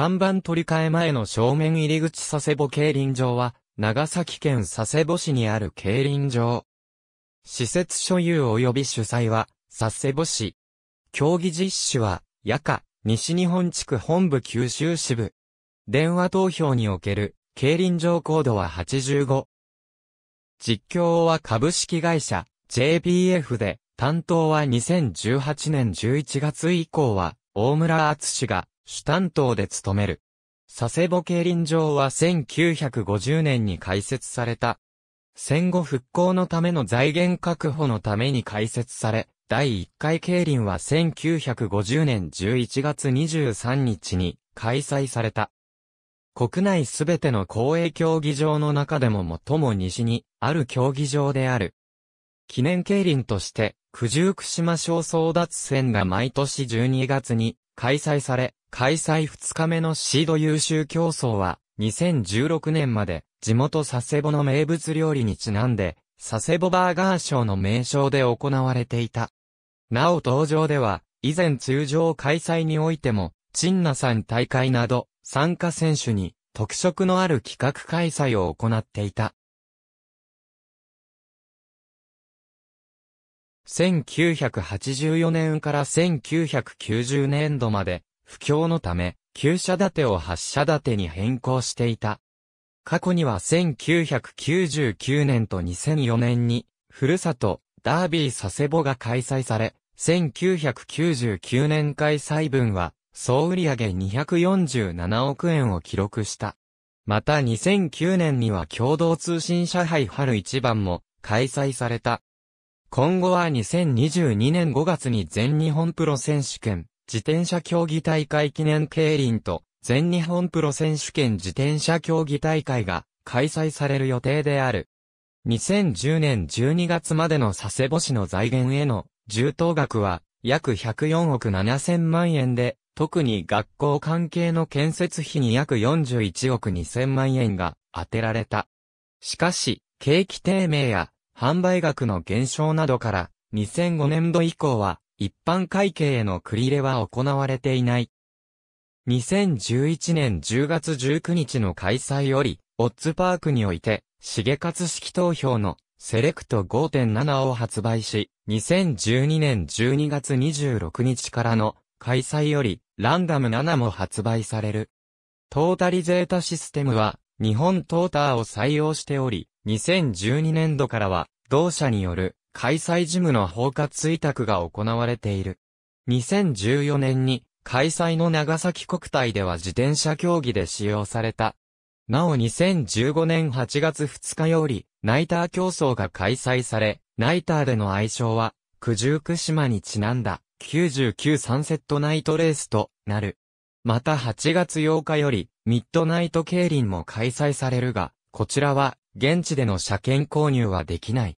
看板取り替え前の正面入り口佐世保競輪場は、長崎県佐世保市にある競輪場。施設所有及び主催は、佐世保市。競技実施は、夜間、西日本地区本部九州支部。電話投票における、競輪場コードは85。実況は株式会社、JPF で、担当は2018年11月以降は、大村厚氏が、主担当で務める。佐世保競輪場は1950年に開設された。戦後復興のための財源確保のために開設され、第1回競輪は1950年11月23日に開催された。国内すべての公営競技場の中でも最も西にある競技場である。記念競輪として、九十九島小争奪戦が毎年12月に開催され、開催2日目のシード優秀競争は、2016年まで、地元佐世保の名物料理にちなんで、佐世保バーガー賞の名称で行われていた。なお登場では、以前通常開催においても、チンナさん大会など、参加選手に、特色のある企画開催を行っていた。1984年から1990年度まで不況のため、旧車建てを発車建てに変更していた。過去には1999年と2004年に、ふるさと、ダービー佐世保が開催され、1999年開催分は、総売上247億円を記録した。また2009年には共同通信社杯春一番も開催された。今後は2022年5月に全日本プロ選手権、自転車競技大会記念競輪と全日本プロ選手権自転車競技大会が開催される予定である。2010年12月までの佐世保市の財源への重当額は約104億7000万円で、特に学校関係の建設費に約41億2000万円が当てられた。しかし、景気低迷や販売額の減少などから2005年度以降は一般会計への繰り入れは行われていない。2011年10月19日の開催より、オッズパークにおいて、重勝式投票のセレクト5.7を発売し、2012年12月26日からの開催より、ランダム7も発売される。トータリゼータシステムは、日本トーターを採用しており、2012年度からは、同社による開催事務の包括委託が行われている。2014年に開催の長崎国体では自転車競技で使用された。なお2015年8月2日よりナイター競争が開催され、ナイターでの愛称は九十九島にちなんだ99サンセットナイトレースとなる。また8月8日よりミッドナイト競輪も開催されるが、こちらは現地での車検購入はできない。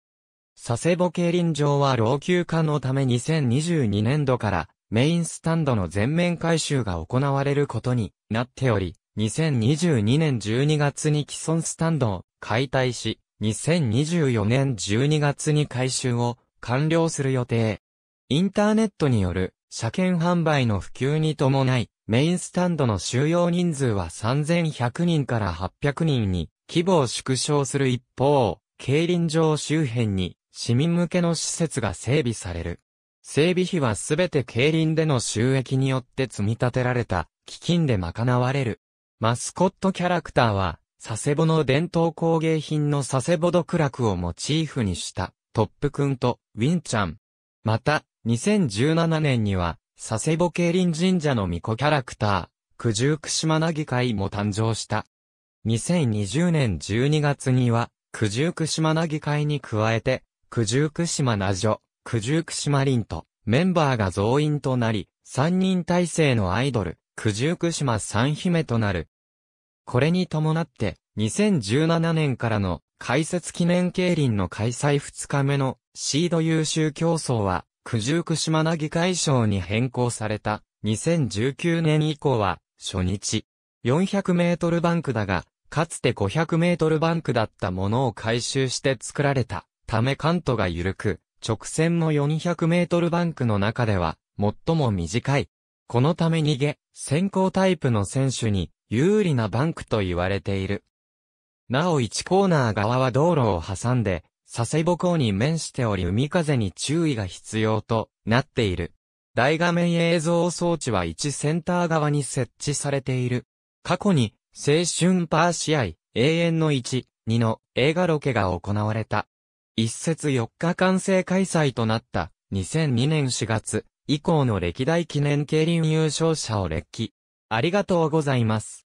佐世保競輪場は老朽化のため2022年度からメインスタンドの全面改修が行われることになっており、2022年12月に既存スタンドを解体し、2024年12月に改修を完了する予定。インターネットによる車検販売の普及に伴い、メインスタンドの収容人数は3100人から800人に規模を縮小する一方、競輪場周辺に市民向けの施設が整備される。整備費はすべて競輪での収益によって積み立てられた基金で賄われる。マスコットキャラクターは、佐世保の伝統工芸品の佐世保独楽をモチーフにしたトップくんとウィンちゃん。また、2017年には、佐世保競輪神社の巫女キャラクター、九十九島なぎ会も誕生した。2020年12月には、九十九島なぎ会に加えて、九十九島名女、九十九島凛と、メンバーが増員となり、三人体制のアイドル、九十九島三姫となる。これに伴って、2017年からの開設記念競輪の開催2日目のシード優秀競争は、九十九島な議会賞に変更された2019年以降は、初日、400メートルバンクだが、かつて500メートルバンクだったものを回収して作られたため関東が緩く、直線も400メートルバンクの中では、最も短い。このため逃げ、先行タイプの選手に、有利なバンクと言われている。なお1コーナー側は道路を挟んで、佐世保港に面しており海風に注意が必要となっている。大画面映像装置は1センター側に設置されている。過去に、青春パー試合、永遠の1、2の映画ロケが行われた。一節4日完成開催となった、2002年4月以降の歴代記念競輪優勝者を歴記。ありがとうございます。